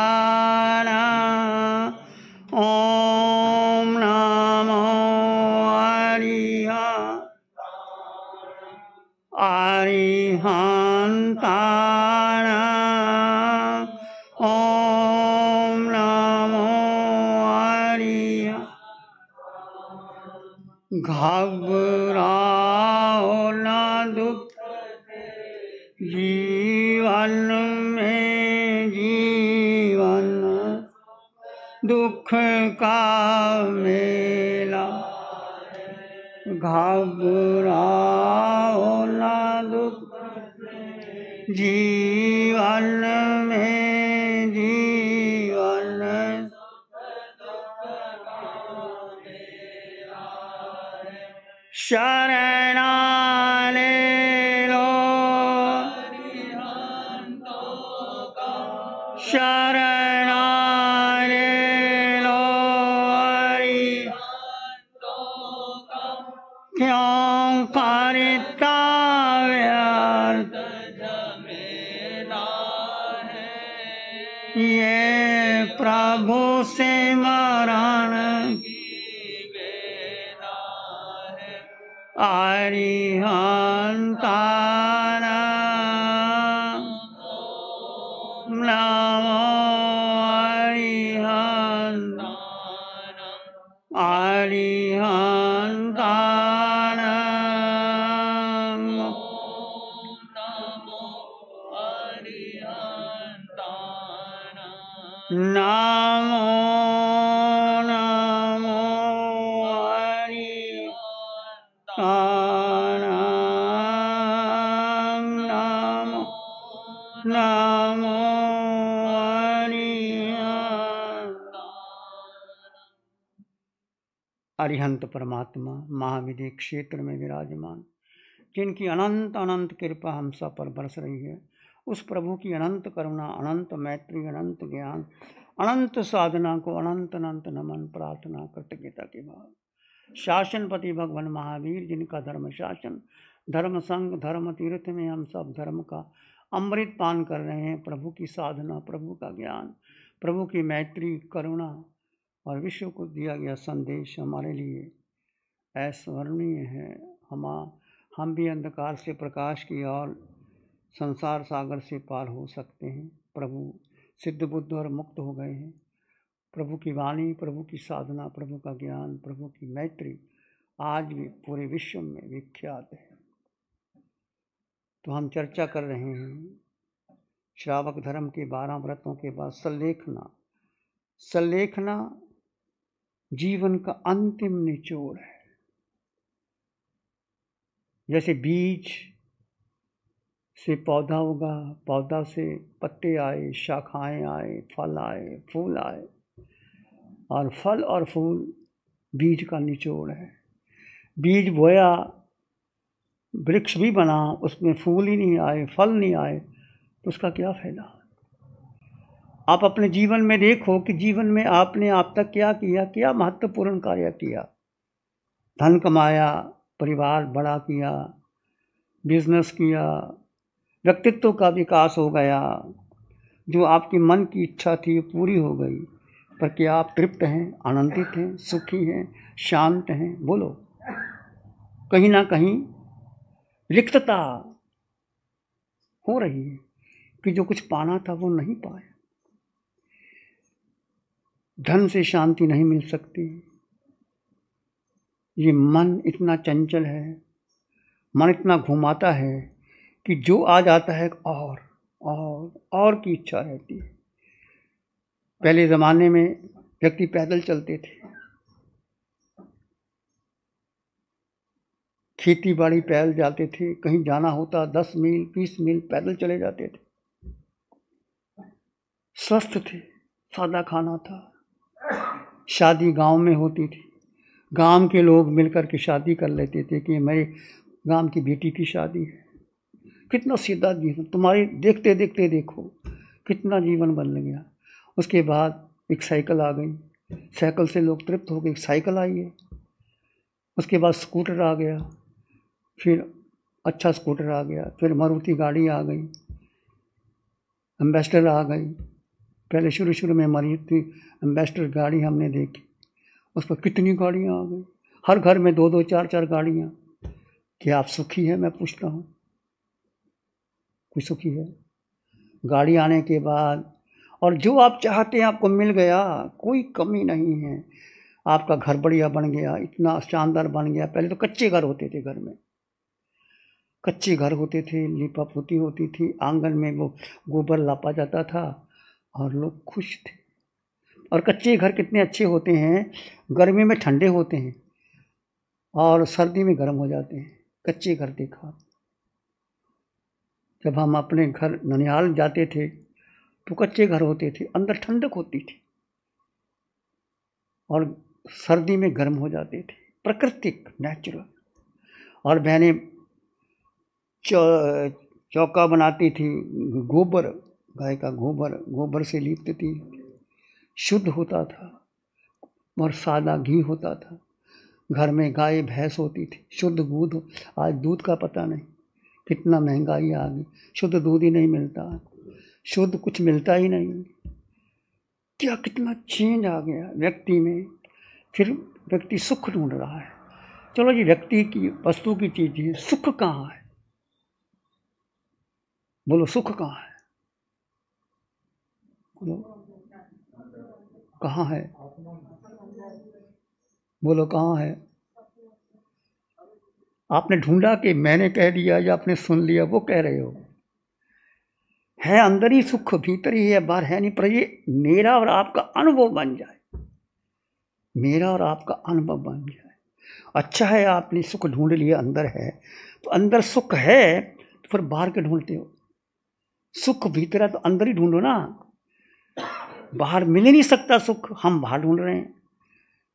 Ah. प्रभु से माराण आरी हंता अरिहंत परमात्मा महाविधि क्षेत्र में विराजमान जिनकी अनंत अनंत कृपा हम सब पर बरस रही है उस प्रभु की अनंत करुणा अनंत मैत्री अनंत ज्ञान अनंत साधना को अनंत अनंत नमन प्रार्थना कृतज्ञता के भाव शासनपति भगवान महावीर जिनका धर्म शासन धर्म संघ धर्म तीर्थ में हम सब धर्म का अमृत पान कर रहे हैं प्रभु की साधना प्रभु का ज्ञान प्रभु की मैत्री करुणा और विश्व को दिया गया संदेश हमारे लिए अस्मरणीय है हम हम भी अंधकार से प्रकाश की ओर संसार सागर से पार हो सकते हैं प्रभु सिद्ध बुद्ध और मुक्त हो गए हैं प्रभु की वाणी प्रभु की साधना प्रभु का ज्ञान प्रभु की मैत्री आज भी पूरे विश्व में विख्यात है तो हम चर्चा कर रहे हैं श्रावक धर्म के बारह व्रतों के बाद संलेखना संलेखना जीवन का अंतिम निचोड़ है जैसे बीज से पौधा होगा पौधा से पत्ते आए शाखाएं आए फल आए फूल आए और फल और फूल बीज का निचोड़ है बीज बोया वृक्ष भी बना उसमें फूल ही नहीं आए फल नहीं आए तो उसका क्या फायदा आप अपने जीवन में देखो कि जीवन में आपने आप तक क्या किया क्या महत्वपूर्ण कार्य किया धन कमाया परिवार बड़ा किया बिजनेस किया व्यक्तित्व का विकास हो गया जो आपकी मन की इच्छा थी पूरी हो गई पर क्या आप तृप्त हैं आनंदित हैं सुखी हैं शांत हैं बोलो कहीं ना कहीं रिक्तता हो रही है कि जो कुछ पाना था वो नहीं पाया धन से शांति नहीं मिल सकती ये मन इतना चंचल है मन इतना घुमाता है कि जो आ जाता है और और और की इच्छा रहती है पहले ज़माने में व्यक्ति पैदल चलते थे खेती बाड़ी पैदल जाते थे कहीं जाना होता दस मील बीस मील पैदल चले जाते थे स्वस्थ थे सादा खाना था शादी गांव में होती थी गांव के लोग मिलकर के शादी कर लेते थे कि मेरे गांव की बेटी की शादी है कितना सीधा जीवन तुम्हारे देखते देखते देखो कितना जीवन बन गया उसके बाद एक साइकिल आ गई साइकिल से लोग तृप्त हो गए साइकिल आई है उसके बाद स्कूटर आ गया फिर अच्छा स्कूटर आ गया फिर मारुति गाड़ी आ गई एम्बेसडर आ गई पहले शुरू शुरू में हमारी इतनी एम्बेसडर गाड़ी हमने देखी उस पर कितनी गाड़ियाँ आ गई हर घर में दो दो चार चार गाड़ियाँ क्या आप सुखी हैं मैं पूछता हूँ कोई सुखी है गाड़ी आने के बाद और जो आप चाहते हैं आपको मिल गया कोई कमी नहीं है आपका घर बढ़िया बन गया इतना शानदार बन गया पहले तो कच्चे घर होते थे घर में कच्चे घर होते थे लिपा पोती होती थी आंगन में वो गोबर लापा जाता था और लोग खुश थे और कच्चे घर कितने अच्छे होते हैं गर्मी में ठंडे होते हैं और सर्दी में गर्म हो जाते हैं कच्चे घर देखा जब हम अपने घर ननिहाल जाते थे तो कच्चे घर होते थे अंदर ठंडक होती थी और सर्दी में गर्म हो जाते थे प्राकृतिक नेचुरल और बहनें चौका बनाती थी गोबर गाय का गोबर गोबर से लीपती थी शुद्ध होता था और सादा घी होता था घर में गाय भैंस होती थी शुद्ध दूध आज दूध का पता नहीं कितना महंगाई आ गई शुद्ध दूध ही नहीं मिलता शुद्ध कुछ मिलता ही नहीं क्या कितना चेंज आ गया व्यक्ति में फिर व्यक्ति सुख ढूंढ रहा है चलो जी व्यक्ति की वस्तु की चीजें सुख कहाँ है बोलो सुख कहाँ है कहाँ है बोलो कहाँ है आपने ढूंढा कि मैंने कह दिया या आपने सुन लिया वो कह रहे हो है अंदर ही सुख भीतर ही है बाहर है नहीं पर ये मेरा और आपका अनुभव बन जाए मेरा और आपका अनुभव बन जाए अच्छा है आपने सुख ढूंढ लिया अंदर है तो अंदर सुख है तो फिर बाहर के ढूंढते हो सुख भीतर है तो अंदर ही ढूंढो ना बाहर मिल ही नहीं सकता सुख हम बाहर ढूंढ रहे हैं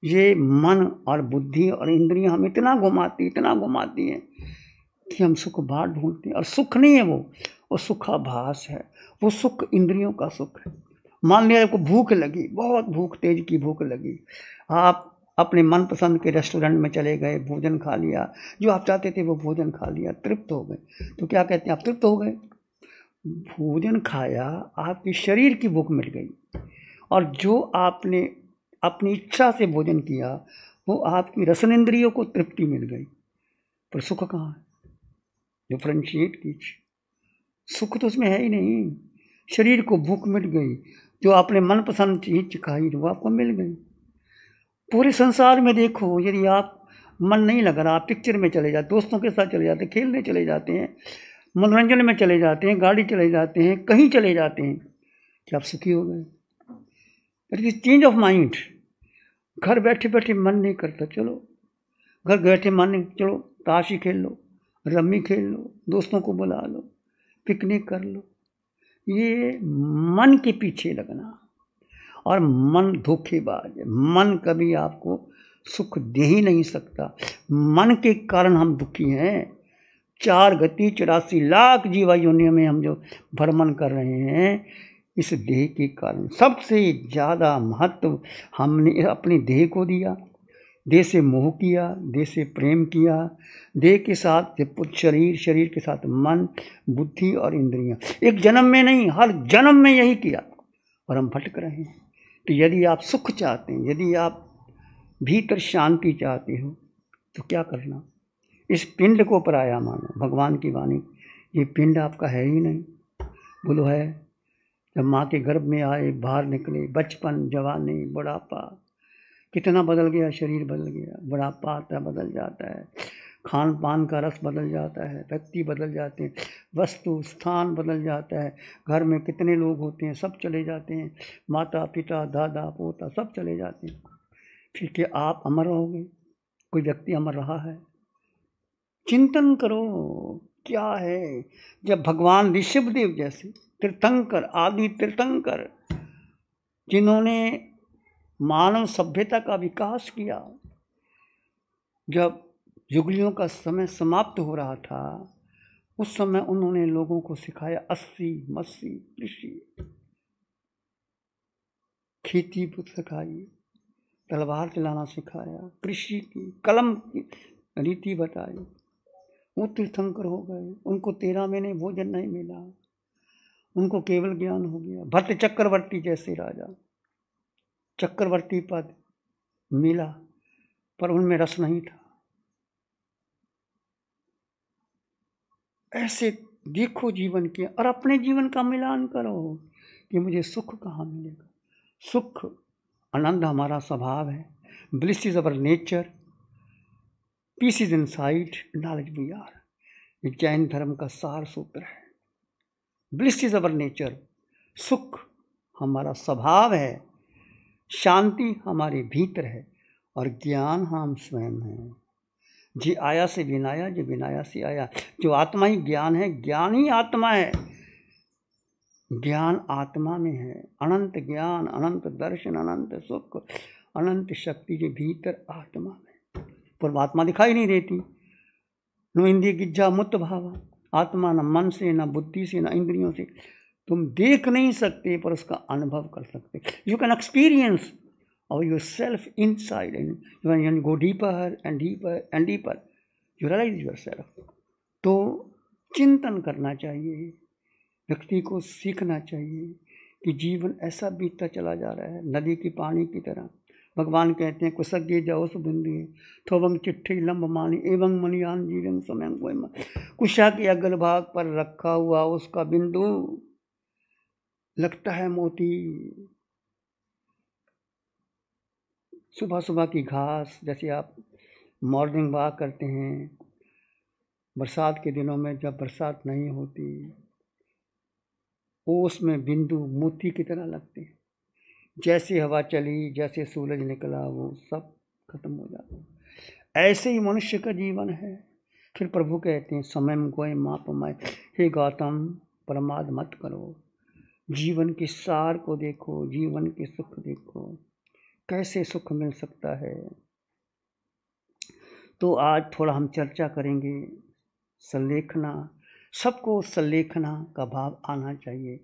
ये मन और बुद्धि और इंद्रियां हम इतना घुमाती इतना घुमाती हैं कि हम सुख बाहर ढूंढते हैं और सुख नहीं है वो वो सुखाभास है वो सुख इंद्रियों का सुख है मान लिया आपको भूख लगी बहुत भूख तेज की भूख लगी आप अपने मनपसंद के रेस्टोरेंट में चले गए भोजन खा लिया जो आप चाहते थे वो भोजन खा लिया तृप्त हो गए तो क्या कहते हैं आप तृप्त हो गए भोजन खाया आपके शरीर की भूख मिट गई और जो आपने अपनी इच्छा से भोजन किया वो आपकी रसन इंद्रियों को तृप्ति मिल गई पर सुख कहाँ है डिफ्रेंशिएट कीजिए सुख तो उसमें है ही नहीं शरीर को भूख मिट गई जो आपने मनपसंद चीज खाई वो आपको मिल गई पूरे संसार में देखो यदि आप मन नहीं लग रहा आप पिक्चर में चले जाते दोस्तों के साथ चले जाते खेलने चले जाते हैं मनोरंजन में चले जाते हैं गाड़ी चले जाते हैं कहीं चले जाते हैं कि आप सुखी हो गए चेंज ऑफ माइंड घर बैठे बैठे मन नहीं करता चलो घर बैठे मन नहीं चलो ताश ही खेल लो रम्मी खेल लो दोस्तों को बुला लो पिकनिक कर लो ये मन के पीछे लगना और मन धोखेबाज मन कभी आपको सुख दे ही नहीं सकता मन के कारण हम दुखी हैं चार गति चौरासी लाख जीवा में हम जो भ्रमण कर रहे हैं इस देह के कारण सबसे ज़्यादा महत्व हमने अपने देह को दिया देह से मोह किया देह से प्रेम किया देह के साथ शरीर शरीर के साथ मन बुद्धि और इंद्रियां एक जन्म में नहीं हर जन्म में यही किया और हम भटक रहे हैं तो यदि आप सुख चाहते हैं यदि आप भीतर शांति चाहते हो तो क्या करना इस पिंड को पराया मानो भगवान की वाणी ये पिंड आपका है ही नहीं बोलो है जब माँ के गर्भ में आए बाहर निकले बचपन जवानी बुढ़ापा कितना बदल गया शरीर बदल गया बुढ़ापा आता बदल जाता है खान पान का रस बदल जाता है व्यक्ति बदल जाते हैं वस्तु स्थान बदल जाता है घर में कितने लोग होते हैं सब चले जाते हैं माता पिता दादा पोता सब चले जाते हैं फिर क्या आप अमर रहोगे कोई व्यक्ति अमर रहा है चिंतन करो क्या है जब भगवान ऋषभदेव जैसे तीर्थंकर आदि तीर्थंकर जिन्होंने मानव सभ्यता का विकास किया जब युगलियों का समय समाप्त हो रहा था उस समय उन्होंने लोगों को सिखाया अस्सी मस्सी कृषि खेती सिखाई तलवार चलाना सिखाया कृषि की कलम की रीति बताई वो तीर्थंकर हो गए उनको तेरह महीने भोजन नहीं मिला उनको केवल ज्ञान हो गया भट्ट चक्रवर्ती जैसे राजा चक्रवर्ती पद मिला पर उनमें रस नहीं था ऐसे देखो जीवन के और अपने जीवन का मिलान करो कि मुझे सुख कहाँ मिलेगा सुख आनंद हमारा स्वभाव है bliss is our nature peace is inside knowledge we are ये जैन धर्म का सार सूत्र है ब्लिस इज अवर नेचर सुख हमारा स्वभाव है शांति हमारे भीतर है और ज्ञान हम स्वयं हैं जी आया से विनाया जो विनाया से आया जो आत्मा ही ज्ञान है ज्ञान ही आत्मा है ज्ञान आत्मा में है अनंत ज्ञान अनंत दर्शन अनंत सुख अनंत शक्ति जो भीतर आत्मा परमात्मा दिखाई नहीं देती न इंद्रिय गिज्जा मुत भावा आत्मा न मन से न बुद्धि से न इंद्रियों से तुम देख नहीं सकते पर उसका अनुभव कर सकते यू कैन एक्सपीरियंस और yourself inside and go deeper and deeper and deeper you realise yourself तो चिंतन करना चाहिए व्यक्ति को सीखना चाहिए कि जीवन ऐसा बीतता चला जा रहा है नदी की पानी की तरह भगवान कहते हैं कुसज्ञ जौस बिंदी थोबंग चिट्ठी लंब मानी एवं मनियान जीवन समय कुशा के अगल भाग पर रखा हुआ उसका बिंदु लगता है मोती सुबह सुबह की घास जैसे आप मॉर्निंग वॉक करते हैं बरसात के दिनों में जब बरसात नहीं होती वो तो में बिंदु मोती की तरह लगते हैं जैसी हवा चली जैसे सूरज निकला वो सब खत्म हो जाता ऐसे ही मनुष्य का जीवन है फिर प्रभु कहते हैं समय गोए माप माए हे गौतम प्रमाद मत करो जीवन के सार को देखो जीवन के सुख देखो कैसे सुख मिल सकता है तो आज थोड़ा हम चर्चा करेंगे संलेखना सबको संलेखना का भाव आना चाहिए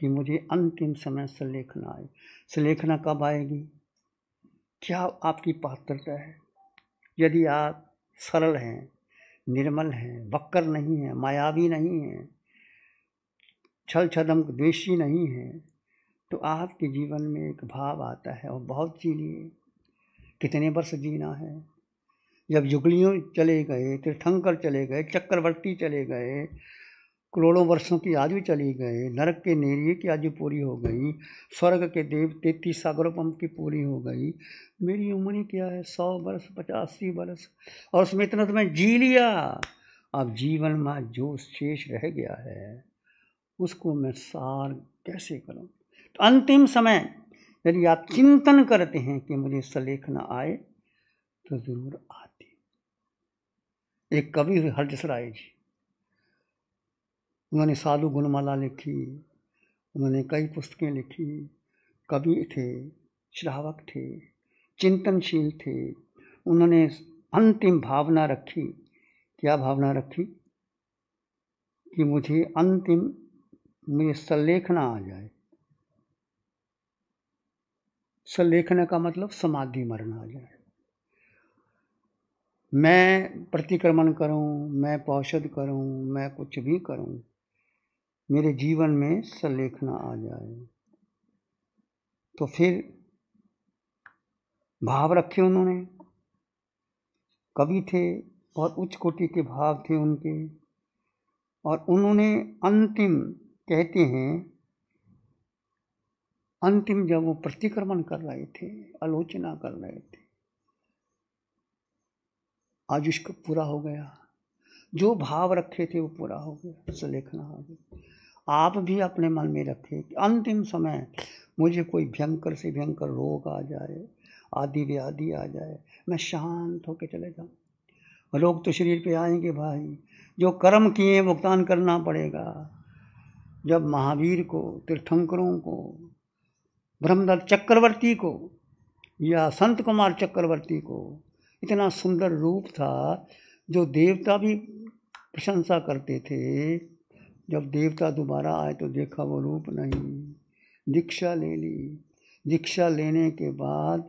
कि मुझे अंतिम समय लेखना आए सलेखना कब आएगी क्या आपकी पात्रता है यदि आप सरल हैं निर्मल हैं वक्कर नहीं हैं मायावी नहीं हैं छल छदम द्वेषी नहीं हैं तो आपके जीवन में एक भाव आता है और बहुत जी लिए कितने वर्ष जीना है जब युगलियों चले गए तीर्थंकर चले गए चक्रवर्ती चले गए करोड़ों वर्षों की आज भी चली गए नरक के नेरिए की आज भी पूरी हो गई स्वर्ग के देव सागरों सागरोपम की पूरी हो गई मेरी उम्र ही क्या है सौ बरस पचासी बरस और उसमें इतना तो मैं जी लिया अब जीवन में जो शेष रह गया है उसको मैं सार कैसे करूं तो अंतिम समय यदि आप चिंतन करते हैं कि मुझे सलेखना आए तो ज़रूर आती एक कवि हरजसराय जी उन्होंने साधु गुणमाला लिखी उन्होंने कई पुस्तकें लिखी कवि थे श्रावक थे चिंतनशील थे उन्होंने अंतिम भावना रखी क्या भावना रखी कि मुझे अंतिम मुझे संलेखना आ जाए संलेखना का मतलब समाधि मरण आ जाए मैं प्रतिक्रमण करूं, मैं पौषद करूं, मैं कुछ भी करूं, मेरे जीवन में संलेखना आ जाए तो फिर भाव रखे उन्होंने कवि थे बहुत उच्च कोटि के भाव थे उनके और उन्होंने अंतिम कहते हैं अंतिम जब वो प्रतिक्रमण कर रहे थे आलोचना कर रहे थे आज उसका पूरा हो गया जो भाव रखे थे वो पूरा हो गया उससे लेखना आ गया आप भी अपने मन में रखें कि अंतिम समय मुझे कोई भयंकर से भयंकर रोग आ जाए आदि व्याधि आ जाए मैं शांत होकर चले जाऊँ रोग तो शरीर पे आएंगे भाई जो कर्म किए भुगतान करना पड़ेगा जब महावीर को तीर्थंकरों को ब्रह्मदत्त चक्रवर्ती को या संत कुमार चक्रवर्ती को इतना सुंदर रूप था जो देवता भी प्रशंसा करते थे जब देवता दोबारा आए तो देखा वो रूप नहीं दीक्षा ले ली दीक्षा लेने के बाद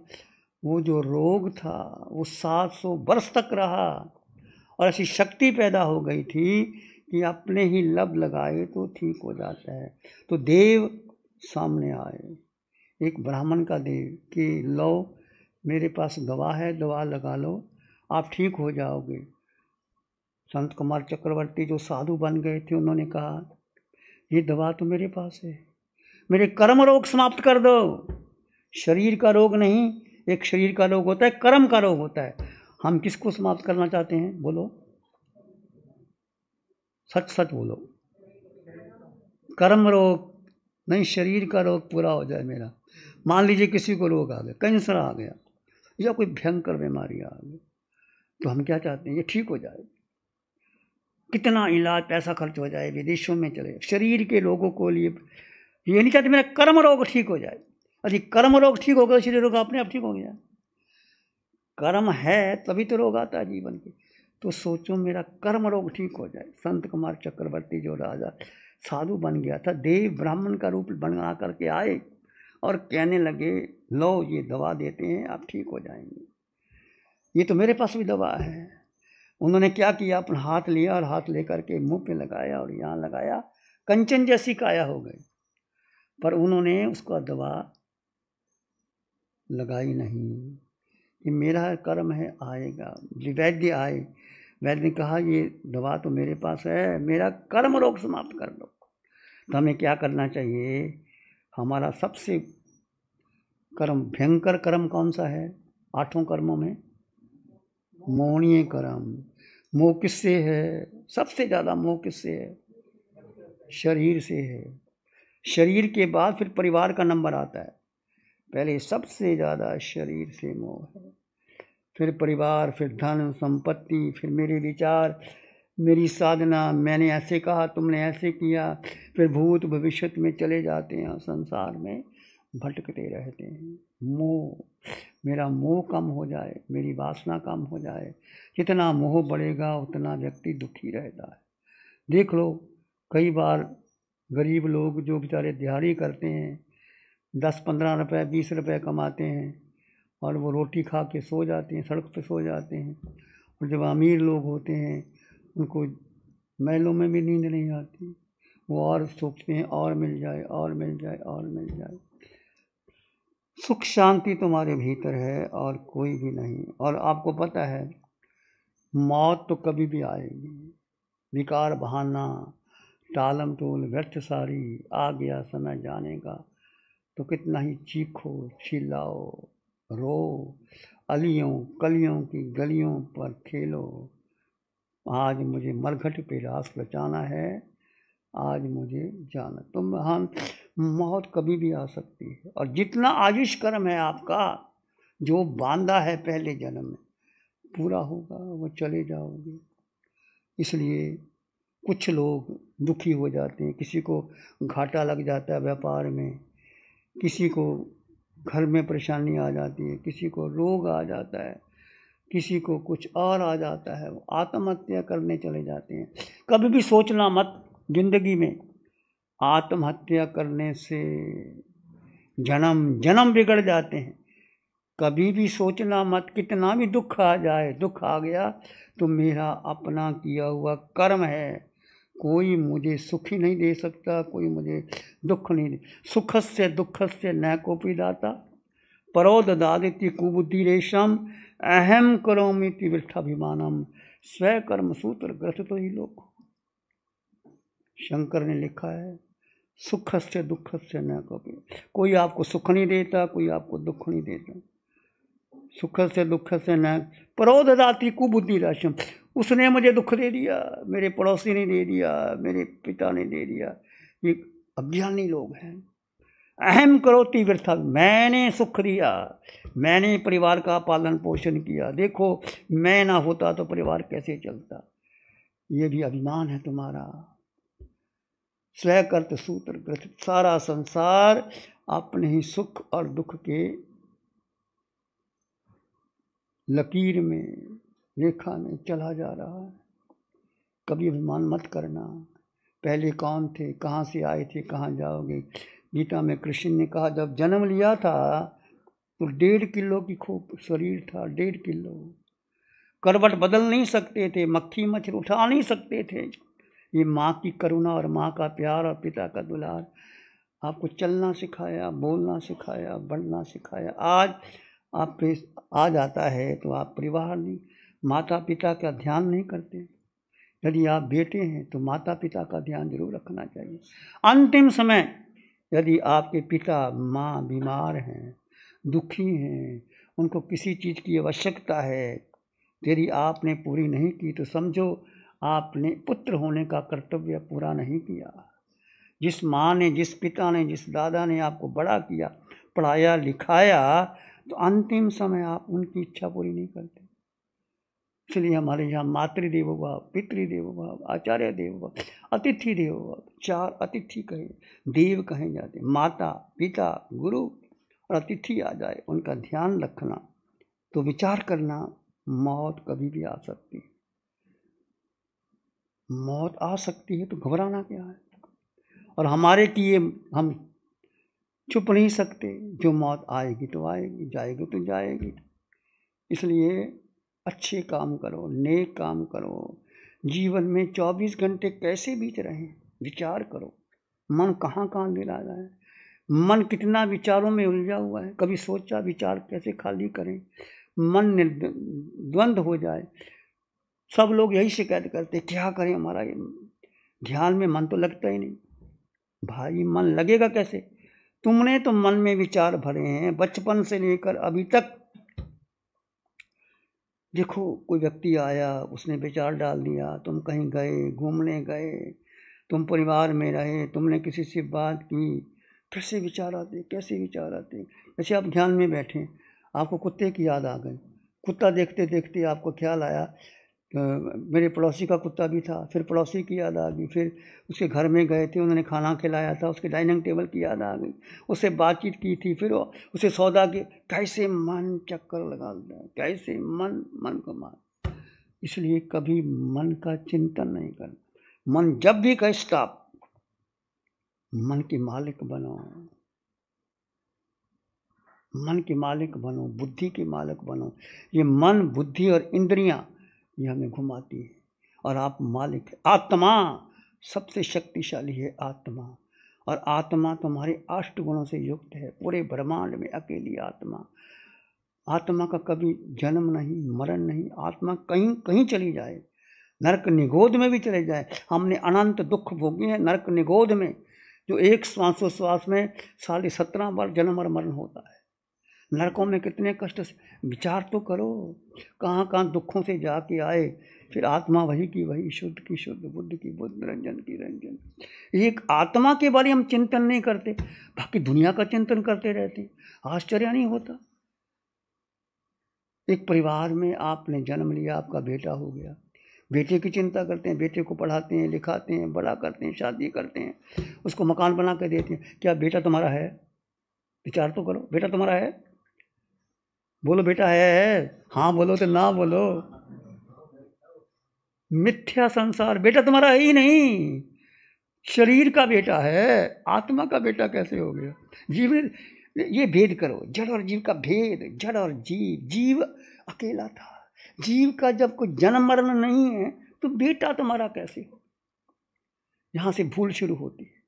वो जो रोग था वो सात सौ वर्ष तक रहा और ऐसी शक्ति पैदा हो गई थी कि अपने ही लब लगाए तो ठीक हो जाता है तो देव सामने आए एक ब्राह्मण का देव कि लो मेरे पास दवा है दवा लगा लो आप ठीक हो जाओगे संत कुमार चक्रवर्ती जो साधु बन गए थे उन्होंने कहा ये दवा तो मेरे पास है मेरे कर्म रोग समाप्त कर दो शरीर का रोग नहीं एक शरीर का रोग होता है कर्म का रोग होता है हम किसको समाप्त करना चाहते हैं बोलो सच सच बोलो कर्म रोग नहीं शरीर का रोग पूरा हो जाए मेरा मान लीजिए किसी को रोग आ गया कैंसर आ गया या कोई भयंकर बीमारी आ गई तो हम क्या चाहते हैं ये ठीक हो जाए कितना इलाज पैसा खर्च हो जाए विदेशों में चले शरीर के लोगों को लिए ये नहीं चाहते मेरा कर्म रोग ठीक हो जाए यदि कर्म रोग ठीक हो गया तो शरीर रोग अपने आप ठीक हो गया कर्म है तभी तो रोग आता है जीवन के तो सोचो मेरा कर्म रोग ठीक हो जाए संत कुमार चक्रवर्ती जो राजा साधु बन गया था देव ब्राह्मण का रूप बना करके आए और कहने लगे लो ये दवा देते हैं आप ठीक हो जाएंगे ये तो मेरे पास भी दवा है उन्होंने क्या किया अपना हाथ लिया और हाथ लेकर के मुंह पे लगाया और यहाँ लगाया कंचन जैसी काया हो गई पर उन्होंने उसका दवा लगाई नहीं ये मेरा कर्म है आएगा जी वैद्य आए वैद्य ने कहा ये दवा तो मेरे पास है मेरा कर्म रोग समाप्त कर दो तो हमें क्या करना चाहिए हमारा सबसे कर्म भयंकर कर्म कौन सा है आठों कर्मों में मोहनीय कर्म मोह किससे है सबसे ज़्यादा मोह किससे है शरीर से है शरीर के बाद फिर परिवार का नंबर आता है पहले सबसे ज़्यादा शरीर से मोह है फिर परिवार फिर धन संपत्ति फिर मेरे विचार मेरी साधना मैंने ऐसे कहा तुमने ऐसे किया फिर भूत भविष्य में चले जाते हैं संसार में भटकते रहते हैं मोह मेरा मोह कम हो जाए मेरी वासना कम हो जाए जितना मोह बढ़ेगा उतना व्यक्ति दुखी रहता है देख लो कई बार गरीब लोग जो बेचारे दिहाड़ी करते हैं दस पंद्रह रुपए बीस रुपए कमाते हैं और वो रोटी खा के सो जाते हैं सड़क पे सो जाते हैं और जब अमीर लोग होते हैं उनको महलों में भी नींद नहीं आती वो और सोचते हैं और मिल जाए और मिल जाए और मिल जाए सुख शांति तुम्हारे भीतर है और कोई भी नहीं और आपको पता है मौत तो कभी भी आएगी विकार बहाना टालम टोल व्यर्थ सारी आ गया समय जाने का तो कितना ही चीखो चिल्लाओ रो अलियों कलियों की गलियों पर खेलो आज मुझे मरघट पे रास बचाना है आज मुझे जाना तुम तो हम मौत कभी भी आ सकती है और जितना आयुष कर्म है आपका जो बांधा है पहले जन्म में पूरा होगा वो चले जाओगे इसलिए कुछ लोग दुखी हो जाते हैं किसी को घाटा लग जाता है व्यापार में किसी को घर में परेशानी आ जाती है किसी को रोग आ जाता है किसी को कुछ और आ जाता है वो आत्महत्या करने चले जाते हैं कभी भी सोचना मत जिंदगी में आत्महत्या करने से जन्म जन्म बिगड़ जाते हैं कभी भी सोचना मत कितना भी दुख आ जाए दुख आ गया तो मेरा अपना किया हुआ कर्म है कोई मुझे सुखी नहीं दे सकता कोई मुझे दुख नहीं दे सुख से दुख से न कोपी दाता परोद दादिति कुबुद्धि रेशम अहम करोमी वृक्षाभिमानम स्वकर्म सूत्र ग्रथ तो ही लोग शंकर ने लिखा है सुख से दुख से न कभी कोई आपको सुख नहीं देता कोई आपको दुख नहीं देता सुख से दुख से न परोध दाती कुबुद्धि राशम उसने मुझे दुख दे दिया मेरे पड़ोसी ने दे दिया मेरे पिता ने दे दिया ये अज्ञानी लोग हैं अहम करो तीव्रता मैंने सुख दिया मैंने परिवार का पालन पोषण किया देखो मैं ना होता तो परिवार कैसे चलता ये भी अभिमान है तुम्हारा स्वकृत सूत्र ग्रथित सारा संसार अपने ही सुख और दुख के लकीर में रेखा में चला जा रहा है कभी अभिमान मत करना पहले कौन थे कहाँ से आए थे कहाँ जाओगे गीता में कृष्ण ने कहा जब जन्म लिया था तो डेढ़ किलो की खूब शरीर था डेढ़ किलो करवट बदल नहीं सकते थे मक्खी मच्छर उठा नहीं सकते थे ये माँ की करुणा और माँ का प्यार और पिता का दुलार आपको चलना सिखाया बोलना सिखाया बढ़ना सिखाया आज आप आ जाता है तो आप परिवार नहीं माता पिता का ध्यान नहीं करते यदि आप बेटे हैं तो माता पिता का ध्यान जरूर रखना चाहिए अंतिम समय यदि आपके पिता माँ बीमार हैं दुखी हैं उनको किसी चीज़ की आवश्यकता है तेरी आपने पूरी नहीं की तो समझो आपने पुत्र होने का कर्तव्य पूरा नहीं किया जिस माँ ने जिस पिता ने जिस दादा ने आपको बड़ा किया पढ़ाया लिखाया तो अंतिम समय आप उनकी इच्छा पूरी नहीं करते इसलिए हमारे यहाँ मातृदेव भाव पितृदेव भाव आचार्य देव भाव अतिथि देव भाव चार अतिथि कहे देव कहे जाते माता पिता गुरु और अतिथि आ जाए उनका ध्यान रखना तो विचार करना मौत कभी भी आ सकती है मौत आ सकती है तो घबराना क्या है और हमारे किए हम चुप नहीं सकते जो मौत आएगी तो आएगी जाएगी तो जाएगी इसलिए अच्छे काम करो नेक काम करो जीवन में 24 घंटे कैसे बीत रहे हैं विचार करो मन कहाँ कहाँ गिरा रहा है मन कितना विचारों में उलझा हुआ है कभी सोचा विचार कैसे खाली करें मन निर्द्वंद हो जाए सब लोग यही शिकायत करते क्या करें हमारा ये ध्यान में मन तो लगता ही नहीं भाई मन लगेगा कैसे तुमने तो मन में विचार भरे हैं बचपन से लेकर अभी तक देखो कोई व्यक्ति आया उसने विचार डाल दिया तुम कहीं गए घूमने गए तुम परिवार में रहे तुमने किसी से बात की कैसे विचार आते कैसे विचार आते जैसे आप ध्यान में बैठे आपको कुत्ते की याद आ गई कुत्ता देखते देखते आपको ख्याल आया मेरे पड़ोसी का कुत्ता भी था फिर पड़ोसी की याद आ गई फिर उसके घर में गए थे उन्होंने खाना खिलाया था उसके डाइनिंग टेबल की याद आ गई उससे बातचीत की थी फिर उसे सौदा के कैसे मन चक्कर लगा देता है कैसे मन मन को मार इसलिए कभी मन का चिंतन नहीं करना मन जब भी कहे स्टॉप मन के मालिक बनो मन के मालिक बनो बुद्धि के मालिक बनो ये मन बुद्धि और इंद्रियां ये हमें घुमाती है और आप मालिक है आत्मा सबसे शक्तिशाली है आत्मा और आत्मा तुम्हारे अष्ट गुणों से युक्त है पूरे ब्रह्मांड में अकेली आत्मा आत्मा का कभी जन्म नहीं मरण नहीं आत्मा कहीं कहीं चली जाए नरक निगोद में भी चले जाए हमने अनंत दुख भोगे हैं नरक निगोद में जो एक श्वासोश्वास में साढ़े सत्रह बार जन्म और मरण होता है नरकों में कितने कष्ट विचार तो करो कहाँ कहाँ दुखों से जाके आए फिर आत्मा वही की वही शुद्ध की शुद्ध बुद्ध की बुद्ध रंजन की रंजन एक आत्मा के बारे हम चिंतन नहीं करते बाकी दुनिया का चिंतन करते रहते आश्चर्य नहीं होता एक परिवार में आपने जन्म लिया आपका बेटा हो गया बेटे की चिंता करते हैं बेटे को पढ़ाते हैं लिखाते हैं बड़ा करते हैं शादी करते हैं उसको मकान बना के देते हैं क्या बेटा तुम्हारा है विचार तो करो बेटा तुम्हारा है बोलो बेटा है हाँ बोलो तो ना बोलो मिथ्या संसार बेटा तुम्हारा है ही नहीं शरीर का बेटा है आत्मा का बेटा कैसे हो गया जीव ये भेद करो जड़ और जीव का भेद जड़ और जीव जीव अकेला था जीव का जब कोई जन्म मरण नहीं है तो बेटा तुम्हारा कैसे हो यहाँ से भूल शुरू होती है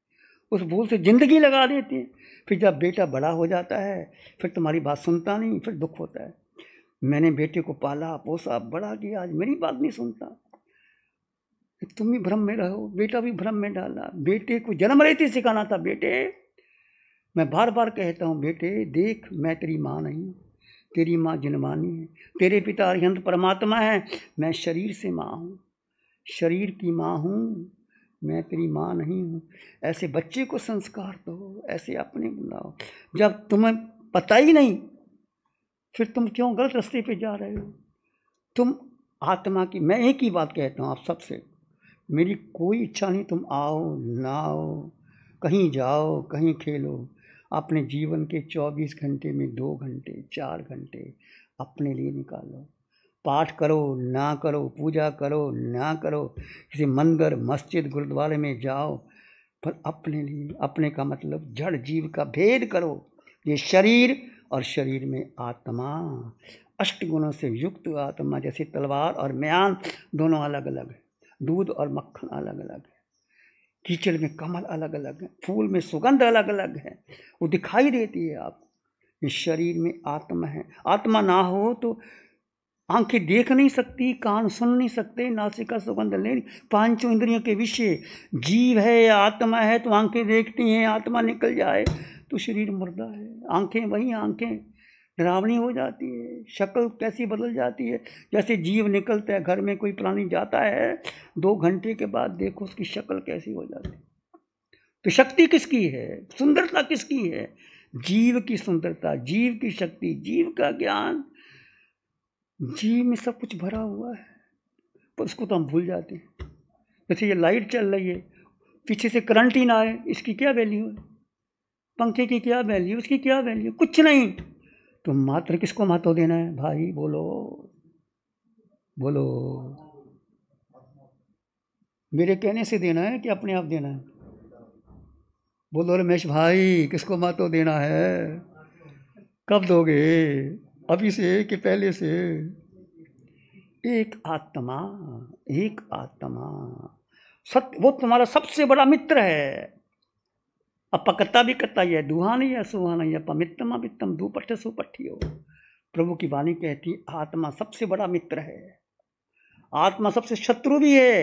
उस भूल से जिंदगी लगा देते हैं फिर जब बेटा बड़ा हो जाता है फिर तुम्हारी बात सुनता नहीं फिर दुख होता है मैंने बेटे को पाला पोसा बड़ा किया आज मेरी बात नहीं सुनता तुम भी भ्रम में रहो बेटा भी भ्रम में डाला बेटे को जन्म रहते सिखाना था बेटे मैं बार बार कहता हूँ बेटे देख मैं तेरी माँ नहीं तेरी माँ जिनमानी है तेरे पिता अरिहंत परमात्मा है मैं शरीर से माँ हूँ शरीर की माँ हूँ मैं तेरी माँ नहीं हूँ ऐसे बच्चे को संस्कार दो ऐसे अपने बुलाओ जब तुम्हें पता ही नहीं फिर तुम क्यों गलत रास्ते पे जा रहे हो तुम आत्मा की मैं एक ही बात कहता हूँ आप सबसे मेरी कोई इच्छा नहीं तुम आओ ना आओ कहीं जाओ कहीं खेलो अपने जीवन के 24 घंटे में दो घंटे चार घंटे अपने लिए निकालो पाठ करो ना करो पूजा करो ना करो किसी मंदिर मस्जिद गुरुद्वारे में जाओ पर अपने लिए अपने का मतलब जड़ जीव का भेद करो ये शरीर और शरीर में आत्मा अष्ट गुणों से युक्त आत्मा जैसे तलवार और म्यान दोनों अलग अलग है दूध और मक्खन अलग अलग है कीचड़ में कमल अलग अलग है फूल में सुगंध अलग अलग है वो दिखाई देती है आपको ये शरीर में आत्मा है आत्मा ना हो तो आंखें देख नहीं सकती कान सुन नहीं सकते नासिका सुगंध ले पांचों इंद्रियों के विषय जीव है आत्मा है तो आंखें देखती हैं आत्मा निकल जाए तो शरीर मुर्दा है आंखें वही आंखें डरावनी हो जाती है शक्ल कैसी बदल जाती है जैसे जीव निकलता है घर में कोई प्राणी जाता है दो घंटे के बाद देखो उसकी शक्ल कैसी हो जाती है तो शक्ति किसकी है सुंदरता किसकी है जीव की सुंदरता जीव की शक्ति जीव का ज्ञान जी में सब कुछ भरा हुआ है पर उसको तो हम भूल जाते हैं जैसे ये लाइट चल रही है पीछे से करंट ही ना आए इसकी क्या वैल्यू है पंखे की क्या वैल्यू उसकी क्या वैल्यू कुछ नहीं तो मात्र किसको महत्व देना है भाई बोलो बोलो मेरे कहने से देना है कि अपने आप देना है बोलो रमेश भाई किसको महत्व देना है कब दोगे अभी से कि पहले से एक आत्मा एक आत्मा सत्य वो तुम्हारा सबसे बड़ा मित्र है अब पकता भी कत्ता यह दुहा नहीं है सुहा नहीं है पमित्तम अमित्तम दुपट्ठ सुपट्ठी हो प्रभु की वाणी कहती आत्मा सबसे बड़ा मित्र है आत्मा सबसे शत्रु भी है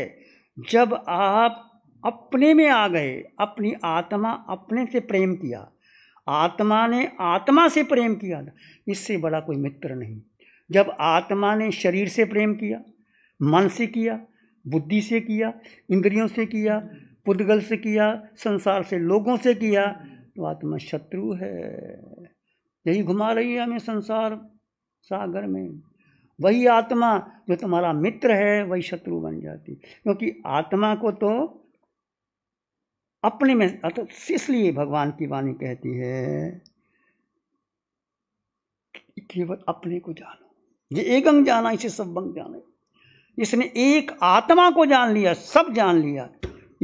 जब आप अपने में आ गए अपनी आत्मा अपने से प्रेम किया आत्मा ने आत्मा से प्रेम किया था इससे बड़ा कोई मित्र नहीं जब आत्मा ने शरीर से प्रेम किया मन से किया बुद्धि से किया इंद्रियों से किया पुद्गल से किया संसार से लोगों से किया तो आत्मा शत्रु है यही घुमा रही है हमें संसार सागर में वही आत्मा जो तुम्हारा मित्र है वही शत्रु बन जाती क्योंकि आत्मा को तो अपने में अर्थात इसलिए भगवान की वाणी कहती है केवल अपने को जानो ये अंग जाना इसे सब अंग जाने इसने एक आत्मा को जान लिया सब जान लिया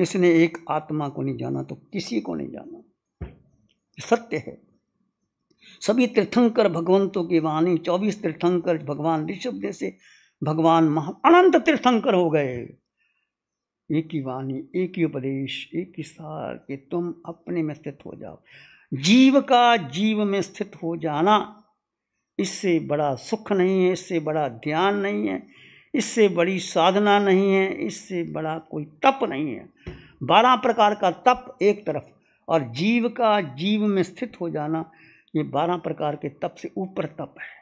इसने एक आत्मा को नहीं जाना तो किसी को नहीं जाना सत्य है सभी तीर्थंकर भगवंतों की वाणी चौबीस तीर्थंकर भगवान ऋषभ जैसे भगवान महा अनंत तीर्थंकर हो गए एक ही वाणी एक ही उपदेश एक ही सार कि तुम अपने में स्थित हो जाओ जीव का जीव में स्थित हो जाना इससे बड़ा सुख नहीं है इससे बड़ा ध्यान नहीं है इससे बड़ी साधना नहीं है इससे बड़ा कोई तप नहीं है बारह प्रकार का तप एक तरफ और जीव का जीव में स्थित हो जाना ये बारह प्रकार के तप से ऊपर तप है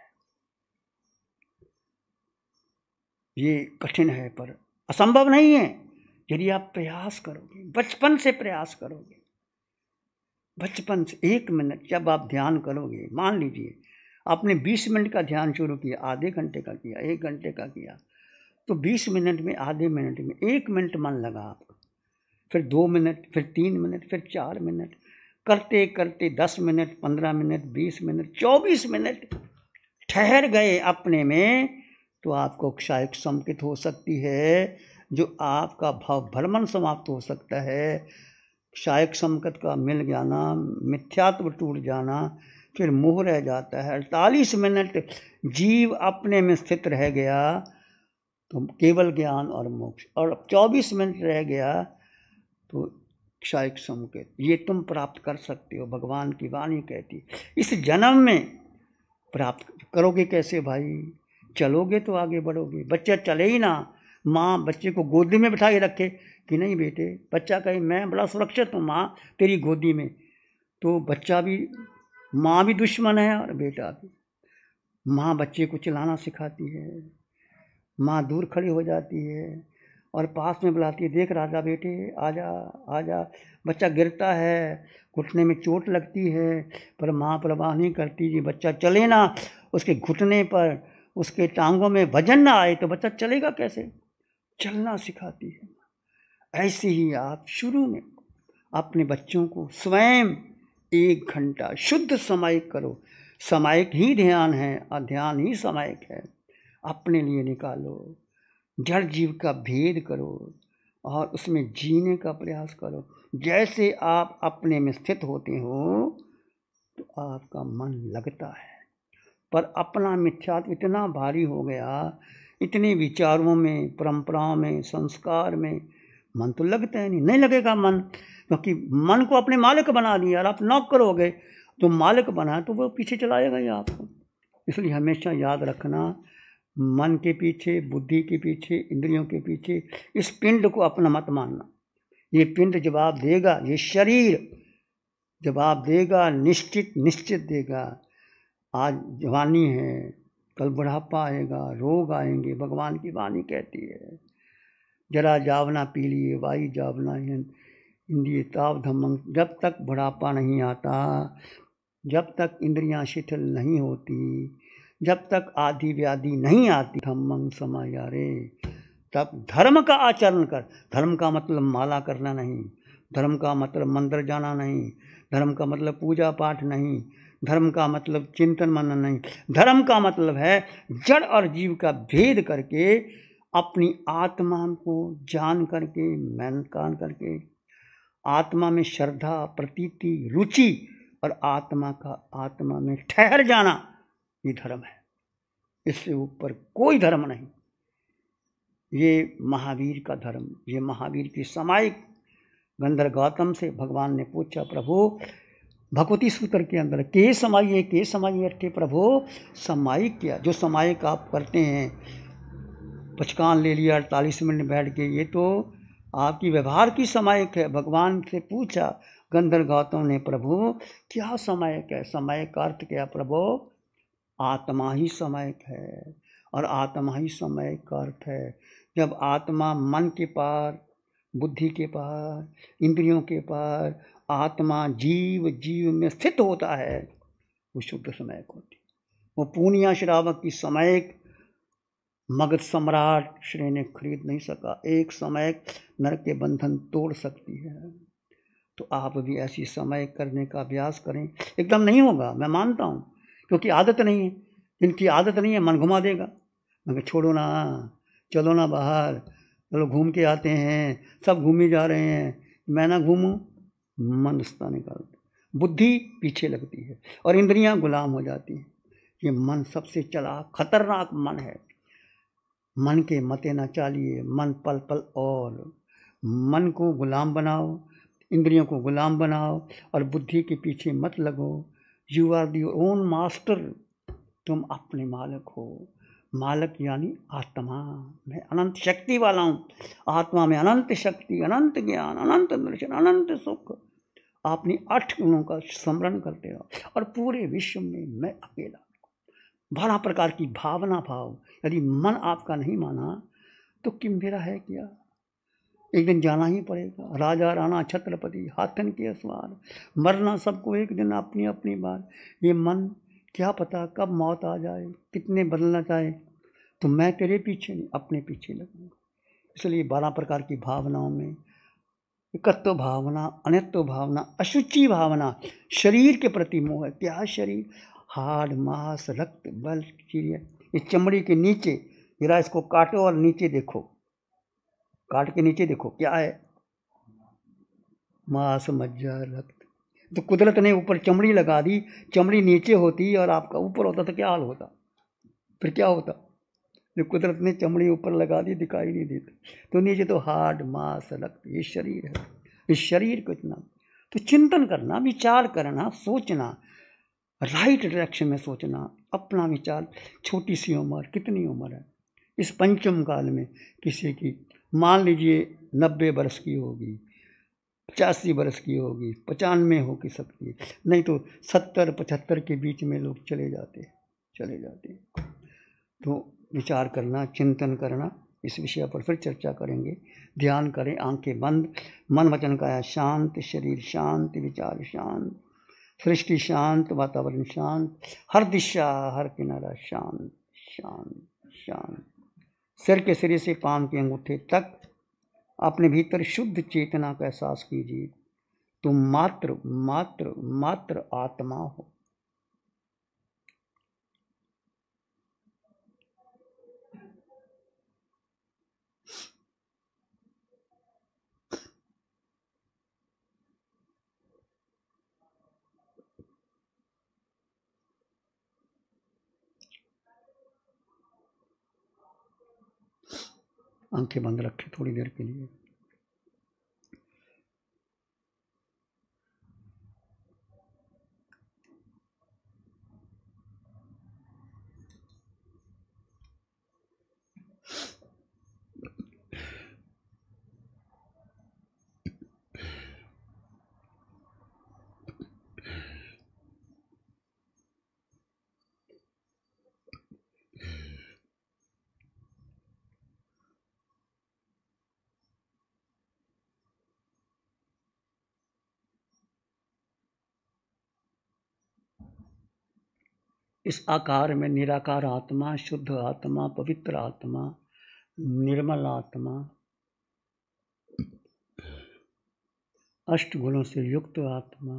ये कठिन है पर असंभव नहीं है यदि आप प्रयास करोगे बचपन से प्रयास करोगे बचपन से एक मिनट जब आप ध्यान करोगे मान लीजिए आपने 20 मिनट का ध्यान शुरू किया आधे घंटे का किया एक घंटे का किया तो 20 मिनट में आधे मिनट में एक मिनट मन लगा आपका फिर दो मिनट फिर तीन मिनट फिर चार मिनट करते करते दस मिनट पंद्रह मिनट बीस मिनट चौबीस मिनट ठहर गए अपने में तो आपको क्षायक संकित हो सकती है जो आपका भाव भ्रमण समाप्त हो सकता है शायक संकट का मिल जाना मिथ्यात्व टूट जाना फिर मोह रह जाता है अड़तालीस मिनट जीव अपने में स्थित रह गया तो केवल ज्ञान और मोक्ष और चौबीस मिनट रह गया तो क्षायक संकेत ये तुम प्राप्त कर सकते हो भगवान की वाणी कहती इस जन्म में प्राप्त करोगे कैसे भाई चलोगे तो आगे बढ़ोगे बच्चा चले ही ना माँ बच्चे को गोदी में बिठा के रखे कि नहीं बेटे बच्चा कहे मैं बड़ा सुरक्षित हूँ माँ तेरी गोदी में तो बच्चा भी माँ भी दुश्मन है और बेटा भी माँ बच्चे को चिल्लाना सिखाती है माँ दूर खड़ी हो जाती है और पास में बुलाती है देख राजा बेटे आजा आजा बच्चा गिरता है घुटने में चोट लगती है पर माँ परवाह नहीं करती जी बच्चा चले ना उसके घुटने पर उसके टांगों में वजन ना आए तो बच्चा चलेगा कैसे चलना सिखाती है ऐसे ही आप शुरू में अपने बच्चों को स्वयं एक घंटा शुद्ध समायिक करो समायिक ही ध्यान है और ध्यान ही समायिक है अपने लिए निकालो जड़ जीव का भेद करो और उसमें जीने का प्रयास करो जैसे आप अपने में स्थित होते हो तो आपका मन लगता है पर अपना मिथ्यात्व इतना भारी हो गया इतने विचारों में परंपराओं में संस्कार में मन तो लगता है नहीं नहीं लगेगा मन क्योंकि तो मन को अपने मालिक बना दिया और आप नौक करोगे तो मालिक बना तो वो पीछे चलाएगा ही आपको इसलिए हमेशा याद रखना मन के पीछे बुद्धि के पीछे इंद्रियों के पीछे इस पिंड को अपना मत मानना ये पिंड जवाब देगा ये शरीर जवाब देगा निश्चित निश्चित देगा आज जवानी है कल बुढ़ापा आएगा रोग आएंगे भगवान की वाणी कहती है जरा जावना पी लिए वाई जावना इंद्रिय ताव धमंग जब तक बुढ़ापा नहीं आता जब तक इंद्रियां शिथिल नहीं होती जब तक आधि व्याधि नहीं आती धमंग समाया रे तब धर्म का आचरण कर धर्म का मतलब माला करना नहीं धर्म का मतलब मंदिर जाना नहीं धर्म का मतलब पूजा पाठ नहीं धर्म का मतलब चिंतन मनन नहीं धर्म का मतलब है जड़ और जीव का भेद करके अपनी आत्मा को जान करके कान करके आत्मा में श्रद्धा प्रतीति रुचि और आत्मा का आत्मा में ठहर जाना ये धर्म है इससे ऊपर कोई धर्म नहीं ये महावीर का धर्म ये महावीर की सामायिक गंधर गौतम से भगवान ने पूछा प्रभु भगवती सूत्र के अंदर के समाइए के समाइए अट्ठे प्रभो समाई क्या जो समायिक आप करते हैं पचकान ले लिया अड़तालीस मिनट बैठ के ये तो आपकी व्यवहार की समायक है भगवान से पूछा गंधर गौतम ने प्रभु क्या समायक है समय का अर्थ क्या प्रभु आत्मा ही समायक है और आत्मा ही समय का अर्थ है जब आत्मा मन के पार बुद्धि के पार इंद्रियों के पार आत्मा जीव जीव में स्थित होता है वो शुद्ध समय होती वो पूर्णिया श्रावक की समय मगध सम्राट श्रेय ने खरीद नहीं सका एक समय नर के बंधन तोड़ सकती है तो आप भी ऐसी समय करने का अभ्यास करें एकदम नहीं होगा मैं मानता हूँ क्योंकि आदत नहीं है जिनकी आदत नहीं है मन घुमा देगा मगर छोड़ो ना चलो ना बाहर चलो घूम के आते हैं सब घूम ही जा रहे हैं मैं ना घूमूँ मन रस्ता निकालते बुद्धि पीछे लगती है और इंद्रियां गुलाम हो जाती हैं ये मन सबसे चला खतरनाक मन है मन के मते ना चालिए मन पल पल और मन को गुलाम बनाओ इंद्रियों को गुलाम बनाओ और बुद्धि के पीछे मत लगो you are the own master तुम अपने मालक हो मालक यानी आत्मा मैं अनंत शक्ति वाला हूँ आत्मा में अनंत शक्ति अनंत ज्ञान अनंत दर्शन अनंत सुख आपने आठ गुणों का स्मरण करते रहो और पूरे विश्व में मैं अकेला बारह प्रकार की भावना भाव यदि मन आपका नहीं माना तो कि मेरा है क्या एक दिन जाना ही पड़ेगा राजा राणा छत्रपति हाथन के असवार मरना सबको एक दिन अपनी अपनी बार ये मन क्या पता कब मौत आ जाए कितने बदलना चाहे तो मैं तेरे पीछे नहीं अपने पीछे लगूँगा इसलिए बारह प्रकार की भावनाओं में एकत्व भावना अनित्व भावना अशुचि भावना शरीर के प्रति मोह क्या शरीर हाड मांस रक्त बल चिड़िया ये चमड़ी के नीचे जरा इसको काटो और नीचे देखो काट के नीचे देखो क्या है मांस मज्जा रक्त तो कुदरत ने ऊपर चमड़ी लगा दी चमड़ी नीचे होती और आपका ऊपर होता तो क्या हाल होता फिर क्या होता जो कुदरत ने चमड़ी ऊपर लगा दी दिखाई नहीं देती तो नीचे तो हार्ड मांस रक्त ये शरीर है इस शरीर को इतना तो चिंतन करना विचार करना सोचना राइट डायरेक्शन में सोचना अपना विचार छोटी सी उम्र कितनी उम्र है इस पंचम काल में किसी की मान लीजिए नब्बे वर्ष की होगी पचासी वर्ष की होगी पचानवे हो की सकती है नहीं तो सत्तर पचहत्तर के बीच में लोग चले जाते हैं चले जाते हैं तो विचार करना चिंतन करना इस विषय पर फिर चर्चा करेंगे ध्यान करें आंखें बंद मन वचन काया शांत शरीर शांत विचार शांत सृष्टि शांत वातावरण शांत हर दिशा हर किनारा शांत शांत शांत सिर के सिरे से पान के अंगूठे तक अपने भीतर शुद्ध चेतना का एहसास कीजिए तुम मात्र मात्र मात्र आत्मा हो आंखें बंद रखें थोड़ी देर के लिए इस आकार में निराकार आत्मा शुद्ध आत्मा पवित्र आत्मा निर्मल आत्मा अष्ट गुणों से युक्त आत्मा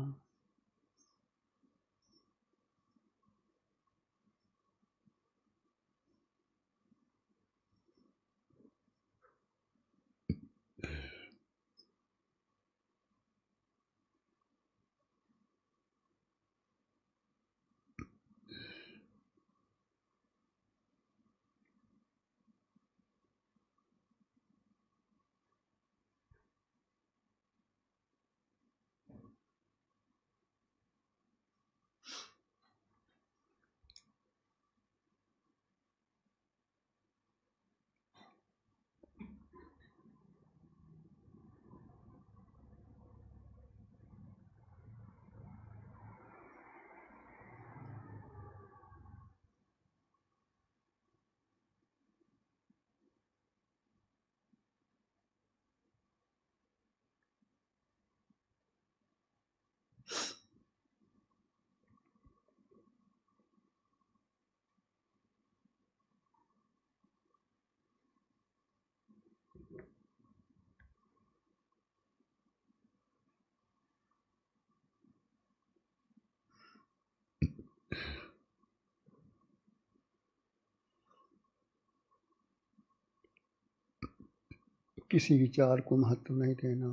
किसी विचार को महत्व नहीं देना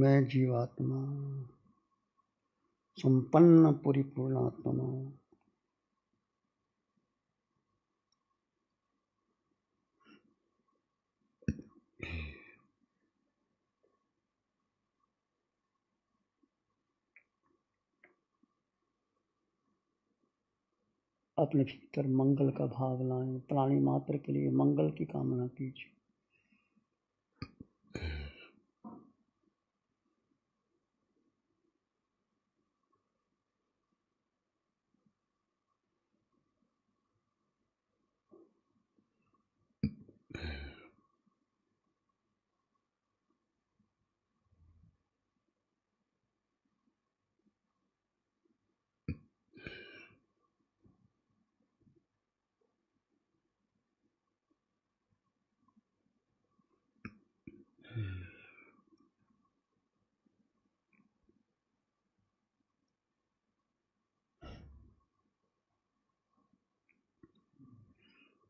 मैं जीवात्मा संपन्न पूरी आत्मा अपने भीतर मंगल का भाव लाएं प्राणी मात्र के लिए मंगल की कामना कीजिए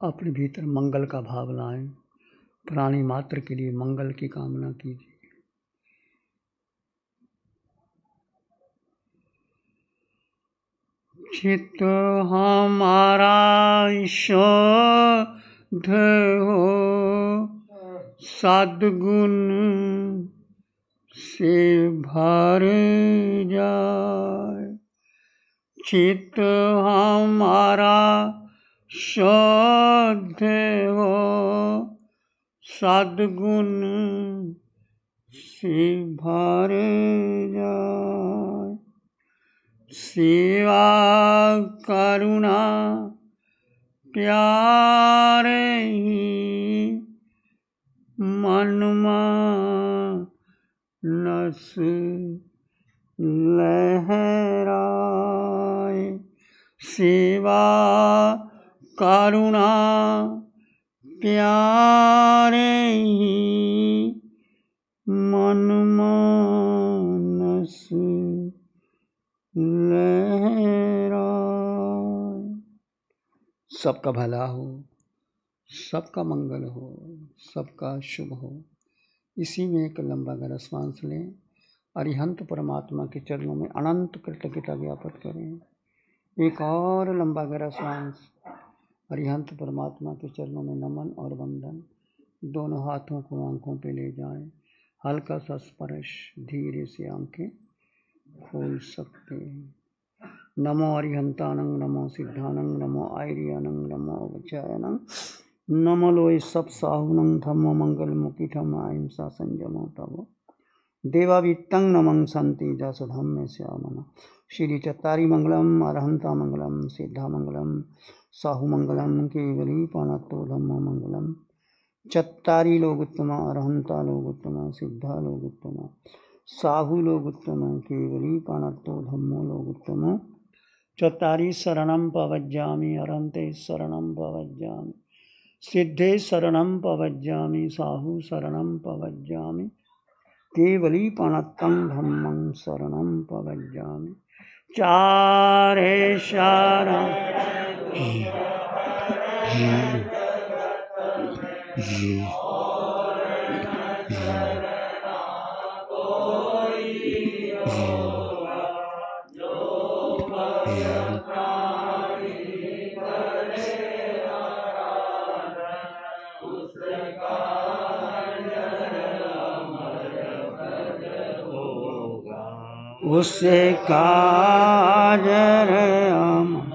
अपने भीतर मंगल का भाव लाएं प्राणी मात्र के लिए मंगल की कामना कीजिए चित हमारा शुद्ध हो सदगुण से भर जाए चित हमारा साधे वो सदगुण सिभार जाय सेवा करुणा प्यार ही मन नस लहराय सेवा करुणा प्यारे ही मनमानस सबका भला हो सबका मंगल हो सबका शुभ हो इसी में एक लंबा गहरा सांस लें अरिहंत परमात्मा के चरणों में अनंत कृतज्ञता ज्ञापित करें एक और लंबा गहरा सांस अरिहंत परमात्मा के चरणों में नमन और वंदन दोनों हाथों को आंखों पे ले जाएं हल्का सा स्पर्श धीरे से आंखें खोल सकते हैं नमो अरिहंतानंग नमो सिद्धानंग नमो आयरियानंग नमो अवचायनंग नमो लोय सब साहुनंग धम्म मंगल मुखी धम अहिंसा संयमो तव देवावितंग नमंग संति जस धम्म श्यामन श्री चतारी मंगलम अरहंता मंगलम सिद्धा मंगलम साहुमङ्गलं केवलीपानत्तो मंगलम चत्तारी लोगोत्तमा अरहंता लोगोत्तमा सिद्धा लोगोत्तमा साहु लोगोत्तम केवलीपानत्तो धम्मो लोगोत्तम चत्तारी शरणं पवज्जामि अरहंते शरण पवज्जामि सिद्धे शरणं पवज्जामि साहु शरण पवज्जामि केवली पणत्तम धम्मं शरणं पवज्जामि चारे शरण उससे कार अमर